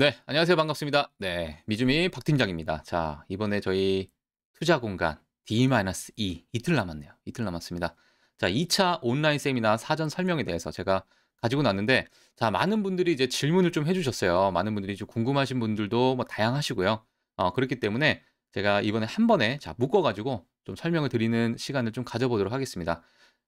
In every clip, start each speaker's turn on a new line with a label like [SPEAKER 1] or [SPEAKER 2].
[SPEAKER 1] 네, 안녕하세요. 반갑습니다. 네, 미주미 박팀장입니다. 자, 이번에 저희 투자 공간 D-2 e, 이틀 남았네요. 이틀 남았습니다. 자, 2차 온라인 세미나 사전 설명에 대해서 제가 가지고 났는데 자, 많은 분들이 이제 질문을 좀 해주셨어요. 많은 분들이 좀 궁금하신 분들도 뭐 다양하시고요. 어, 그렇기 때문에 제가 이번에 한 번에 자, 묶어가지고 좀 설명을 드리는 시간을 좀 가져보도록 하겠습니다.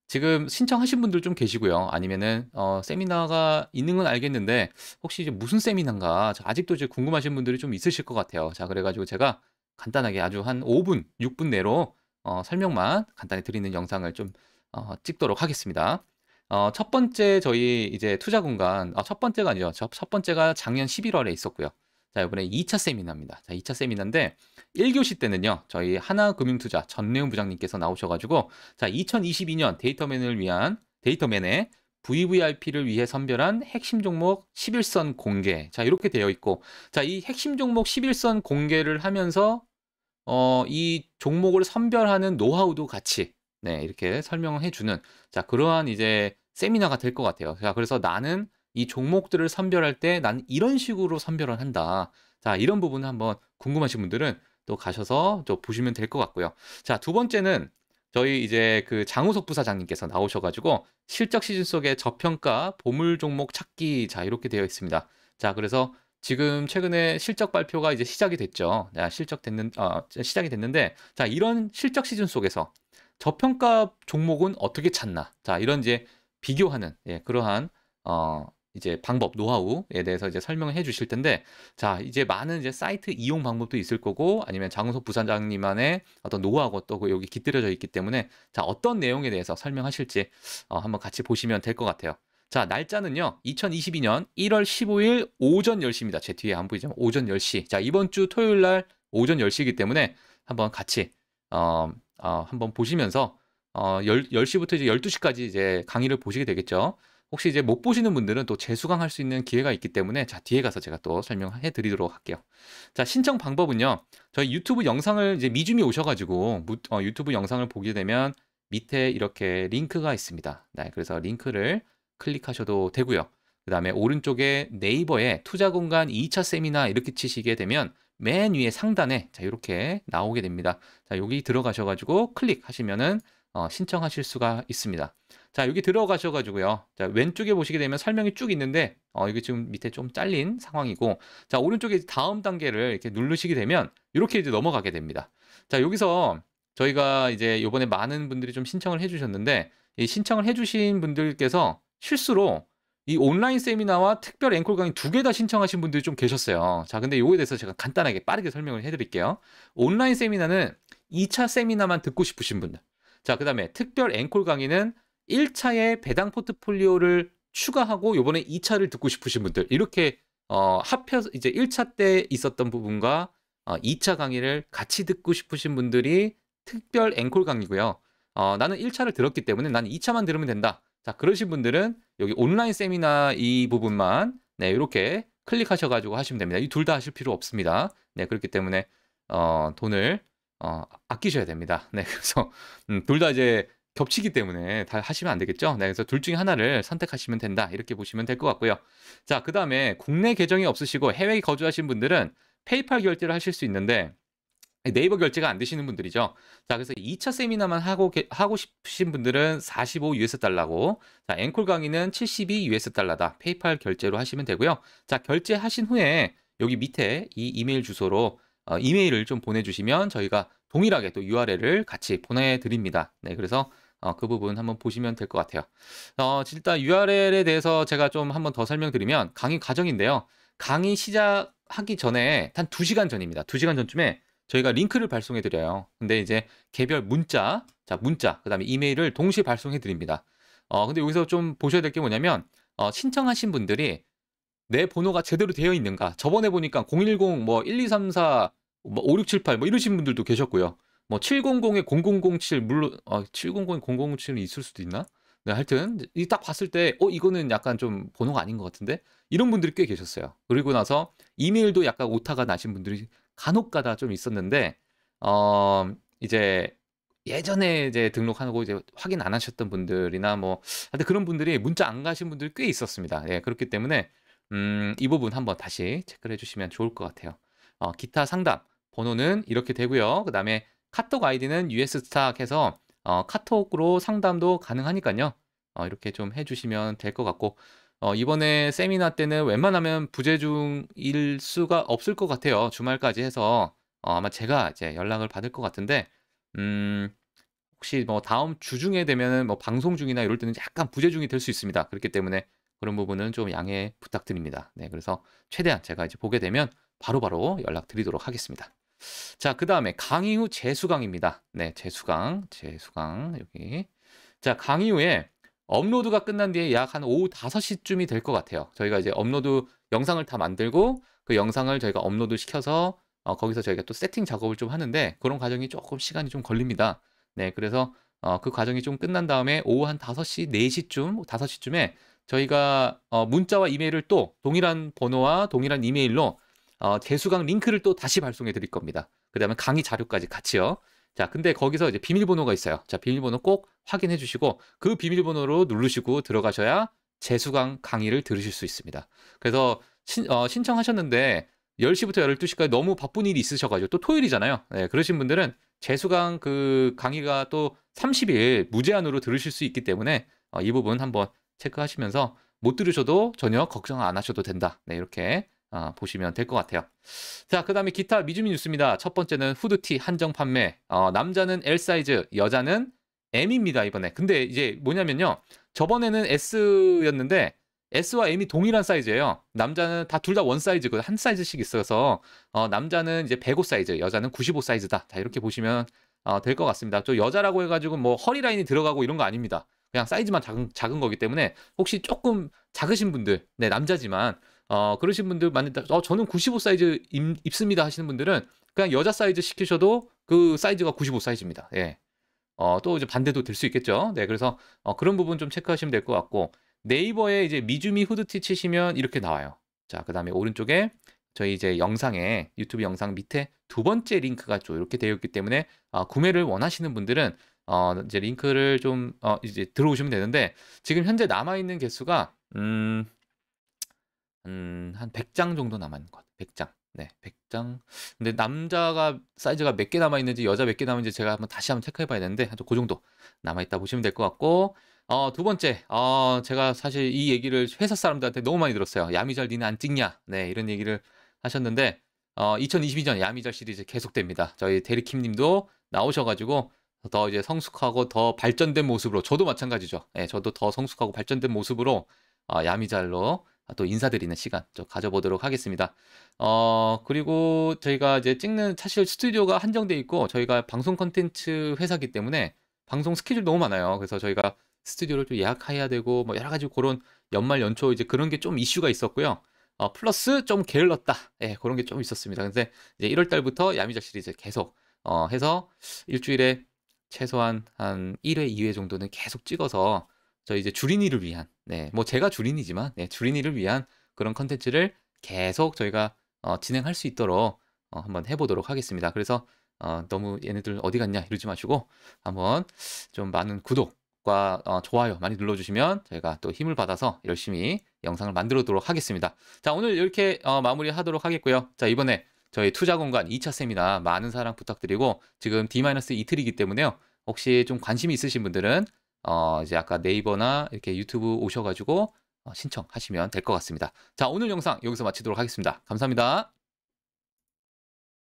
[SPEAKER 1] 지금 신청하신 분들 좀 계시고요. 아니면은 어, 세미나가 있는 건 알겠는데 혹시 이제 무슨 세미나인가 아직도 이제 궁금하신 분들이 좀 있으실 것 같아요. 자 그래가지고 제가 간단하게 아주 한 5분, 6분 내로 어, 설명만 간단히 드리는 영상을 좀 어, 찍도록 하겠습니다. 어, 첫 번째 저희 이제 투자 공간 아, 첫 번째가 아니죠. 첫, 첫 번째가 작년 11월에 있었고요. 자, 이번에 2차 세미나입니다. 자, 2차 세미나인데 1교시 때는요. 저희 하나금융투자 전내용 부장님께서 나오셔 가지고 자, 2022년 데이터맨을 위한 데이터맨의 VVIP를 위해 선별한 핵심 종목 11선 공개. 자, 이렇게 되어 있고 자, 이 핵심 종목 11선 공개를 하면서 어, 이 종목을 선별하는 노하우도 같이 네, 이렇게 설명해 을 주는 자, 그러한 이제 세미나가 될 것 같아요. 자, 그래서 나는 이 종목들을 선별할 때 난 이런 식으로 선별을 한다. 자, 이런 부분을 한번 궁금하신 분들은 또 가셔서 또 보시면 될 것 같고요. 자, 두 번째는 저희 이제 그 장우석 부사장님께서 나오셔가지고 실적 시즌 속에 저평가 보물 종목 찾기 자 이렇게 되어 있습니다. 자 그래서 지금 최근에 실적 발표가 이제 시작이 됐죠. 자, 실적 됐는 어, 시작이 됐는데 자 이런 실적 시즌 속에서 저평가 종목은 어떻게 찾나? 자 이런 이제 비교하는 예, 그러한 어, 이제 방법 노하우에 대해서 이제 설명을 해 주실 텐데 자 이제 많은 이제 사이트 이용 방법도 있을 거고 아니면 장우석 부산장님만의 어떤 노하우가 또 그 여기 깃들여져 있기 때문에 자 어떤 내용에 대해서 설명하실지 어, 한번 같이 보시면 될 것 같아요 자 날짜는요 2022년 1월 15일 오전 10시입니다 제 뒤에 안 보이지만 오전 10시 자 이번 주 토요일 날 오전 10시이기 때문에 한번 같이 어, 어 한번 보시면서 어 10, 시부터 이제 12시까지 이제 강의를 보시게 되겠죠 혹시 이제 못 보시는 분들은 또 재수강할 수 있는 기회가 있기 때문에 자 뒤에 가서 제가 또 설명해 드리도록 할게요. 자 신청 방법은요. 저희 유튜브 영상을 이제 미줌이 오셔가지고 어, 유튜브 영상을 보게 되면 밑에 이렇게 링크가 있습니다. 네, 그래서 링크를 클릭하셔도 되고요. 그 다음에 오른쪽에 네이버에 투자공간 2차 세미나 이렇게 치시게 되면 맨 위에 상단에 자 이렇게 나오게 됩니다. 자 여기 들어가셔가지고 클릭하시면은 어, 신청하실 수가 있습니다. 자, 여기 들어가셔가지고요. 자, 왼쪽에 보시게 되면 설명이 쭉 있는데, 어, 이기 지금 밑에 좀 잘린 상황이고, 자, 오른쪽에 다음 단계를 이렇게 누르시게 되면, 이렇게 이제 넘어가게 됩니다. 자, 여기서 저희가 이제 요번에 많은 분들이 좀 신청을 해주셨는데, 이 신청을 해주신 분들께서 실수로 이 온라인 세미나와 특별 앵콜 강의 두 개 다 신청하신 분들이 좀 계셨어요. 자, 근데 요거에 대해서 제가 간단하게 빠르게 설명을 해드릴게요. 온라인 세미나는 2차 세미나만 듣고 싶으신 분들. 자, 그 다음에 특별 앵콜 강의는 1차에 배당 포트폴리오를 추가하고 요번에 2차를 듣고 싶으신 분들 이렇게 어, 합해서 이제 1차 때 있었던 부분과 어, 2차 강의를 같이 듣고 싶으신 분들이 특별 앵콜 강의고요. 어, 나는 1차를 들었기 때문에 나는 2차만 들으면 된다. 자, 그러신 분들은 여기 온라인 세미나 이 부분만 네, 이렇게 클릭하셔 가지고 하시면 됩니다. 이 둘 다 하실 필요 없습니다. 네, 그렇기 때문에 어, 돈을 어, 아끼셔야 됩니다. 네, 그래서 음, 둘 다 이제 겹치기 때문에 다 하시면 안 되겠죠? 네, 그래서 둘 중에 하나를 선택하시면 된다. 이렇게 보시면 될 것 같고요. 자, 그 다음에 국내 계정이 없으시고 해외에 거주하신 분들은 페이팔 결제를 하실 수 있는데 네이버 결제가 안 되시는 분들이죠. 자, 그래서 2차 세미나만 하고, 하고 싶으신 분들은 45 US 달러고, 자, 앵콜 강의는 72 US 달러다. 페이팔 결제로 하시면 되고요. 자, 결제하신 후에 여기 밑에 이 이메일 주소로 어, 이메일을 좀 보내주시면 저희가 동일하게 또 URL을 같이 보내드립니다. 네, 그래서 어, 그 부분 한번 보시면 될 것 같아요. 어, 일단 URL에 대해서 제가 좀 한번 더 설명드리면 강의 과정인데요. 강의 시작하기 전에 한 2시간 전입니다. 2시간 전쯤에 저희가 링크를 발송해 드려요. 근데 이제 개별 문자, 자, 문자, 그 다음에 이메일을 동시에 발송해 드립니다. 어, 근데 여기서 좀 보셔야 될 게 뭐냐면, 어, 신청하신 분들이 내 번호가 제대로 되어 있는가. 저번에 보니까 010 뭐1234567 8뭐 뭐 뭐 이러신 분들도 계셨고요. 뭐 700에 0007 물론 아 700에 0007이 있을 수도 있나? 네, 하여튼 이 딱 봤을 때 어 이거는 약간 좀 번호가 아닌 것 같은데 이런 분들이 꽤 계셨어요. 그리고 나서 이메일도 약간 오타가 나신 분들이 간혹가다 좀 있었는데 어 이제 예전에 이제 등록하고 이제 확인 안 하셨던 분들이나 뭐 하여튼 그런 분들이 문자 안 가신 분들이 꽤 있었습니다. 예, 그렇기 때문에 음, 이 부분 한번 다시 체크를 해주시면 좋을 것 같아요. 어, 기타 상담 번호는 이렇게 되고요. 그 다음에 카톡 아이디는 US스탁해서 어, 카톡으로 상담도 가능하니까요. 어, 이렇게 좀 해주시면 될 것 같고 어, 이번에 세미나 때는 웬만하면 부재중일 수가 없을 것 같아요. 주말까지 해서 어, 아마 제가 이제 연락을 받을 것 같은데 음, 혹시 뭐 다음 주 중에 되면뭐 방송 중이나 이럴 때는 약간 부재중이 될 수 있습니다. 그렇기 때문에 그런 부분은 좀 양해 부탁드립니다. 네, 그래서 최대한 제가 이제 보게 되면 바로바로 바로 연락드리도록 하겠습니다. 자, 그 다음에 강의후 재수강입니다. 네, 재수강, 재수강, 여기. 자, 강의후에 업로드가 끝난 뒤에 약 한 오후 5시쯤이 될 것 같아요. 저희가 이제 업로드 영상을 다 만들고 그 영상을 저희가 업로드 시켜서 어, 거기서 저희가 또 세팅 작업을 좀 하는데 그런 과정이 조금 시간이 좀 걸립니다. 네, 그래서 어, 그 과정이 좀 끝난 다음에 오후 한 5시, 4시쯤, 5시쯤에 저희가 어, 문자와 이메일을 또 동일한 번호와 동일한 이메일로 어, 재수강 링크를 또 다시 발송해 드릴 겁니다. 그 다음에 강의 자료까지 같이요. 자, 근데 거기서 이제 비밀번호가 있어요. 자, 비밀번호 꼭 확인해 주시고 그 비밀번호로 누르시고 들어가셔야 재수강 강의를 들으실 수 있습니다. 그래서 신, 어, 청하셨는데 10시부터 12시까지 너무 바쁜 일이 있으셔가지고 또 토요일이잖아요. 네, 그러신 분들은 재수강 그 강의가 또 30일 무제한으로 들으실 수 있기 때문에 어, 이 부분 한번 체크하시면서 못 들으셔도 전혀 걱정 안 하셔도 된다. 네, 이렇게 아, 보시면 될 것 같아요. 자, 그 다음에 기타 미주미 뉴스입니다. 첫 번째는 후드티 한정 판매. 어, 남자는 L 사이즈, 여자는 M입니다, 이번에. 근데 이제 뭐냐면요. 저번에는 S였는데, S와 M이 동일한 사이즈예요. 남자는 다 둘 다 원 사이즈고 그 한 사이즈씩 있어서 어, 남자는 이제 105 사이즈, 여자는 95 사이즈다. 자, 이렇게 보시면 어, 될것 같습니다. 저 여자라고 해가지고 뭐 허리 라인이 들어가고 이런 거 아닙니다. 그냥 사이즈만 작은, 작은 거기 때문에 혹시 조금 작으신 분들, 네, 남자지만 어, 그러신 분들 많이, 어, 저는 95 사이즈 입, 입습니다 하시는 분들은 그냥 여자 사이즈 시키셔도 그 사이즈가 95 사이즈입니다. 예. 어, 또 이제 반대도 될 수 있겠죠. 네, 그래서 어, 그런 부분 좀 체크하시면 될 것 같고 네이버에 이제 미주미 후드티 치시면 이렇게 나와요. 자, 그 다음에 오른쪽에 저희 이제 영상에 유튜브 영상 밑에 두 번째 링크가 좀 이렇게 되어 있기 때문에 어, 구매를 원하시는 분들은 어, 이제 링크를 좀 어, 이제 들어오시면 되는데 지금 현재 남아 있는 개수가 음. 음, 한 100장 정도 남았는 것 같아요. 100장. 네, 100장. 근데 남자가 사이즈가 몇 개 남아 있는지 여자 몇 개 남은지 제가 한번 다시 한번 체크해 봐야 되는데 한그 정도 남아 있다 보시면 될 것 같고 어, 두 번째. 어, 제가 사실 이 얘기를 회사 사람들한테 너무 많이 들었어요. 야미잘 니는 안 찍냐? 네, 이런 얘기를 하셨는데 어, 2022년 야미잘 시리즈 계속됩니다. 저희 데리킴 님도 나오셔 가지고 더 이제 성숙하고 더 발전된 모습으로 저도 마찬가지죠. 예, 저도 더 성숙하고 발전된 모습으로 어, 야미잘로 아, 또 인사드리는 시간 좀 가져보도록 하겠습니다. 어, 그리고 저희가 이제 찍는 사실 스튜디오가 한정돼 있고 저희가 방송 컨텐츠 회사기 때문에 방송 스케줄 너무 많아요. 그래서 저희가 스튜디오를 좀 예약해야 되고 뭐 여러 가지 그런 연말 연초 이제 그런 게 좀 이슈가 있었고요. 어, 플러스 좀 게을렀다. 예, 그런 게 좀 있었습니다. 근데 이제 1월 달부터 야미작 시리즈 계속 어, 해서 일주일에 최소한 한 1회, 2회 정도는 계속 찍어서 저희 이제 줄린이를 위한 네, 뭐 제가 주린이지만 네, 주린이를 위한 그런 컨텐츠를 계속 저희가 어, 진행할 수 있도록 어, 한번 해보도록 하겠습니다. 그래서 어, 너무 얘네들 어디 갔냐 이러지 마시고 한번 좀 많은 구독과 어, 좋아요 많이 눌러주시면 저희가 또 힘을 받아서 열심히 영상을 만들어도록 하겠습니다. 자 오늘 이렇게 어, 마무리하도록 하겠고요. 자 이번에 저희 투자공간 2차 세미나 많은 사랑 부탁드리고 지금 D-이틀이기 때문에요. 혹시 좀 관심이 있으신 분들은 어, 이제 아까 네이버나 이렇게 유튜브 오셔가지고 어, 신청하시면 될 것 같습니다. 자, 오늘 영상 여기서 마치도록 하겠습니다. 감사합니다.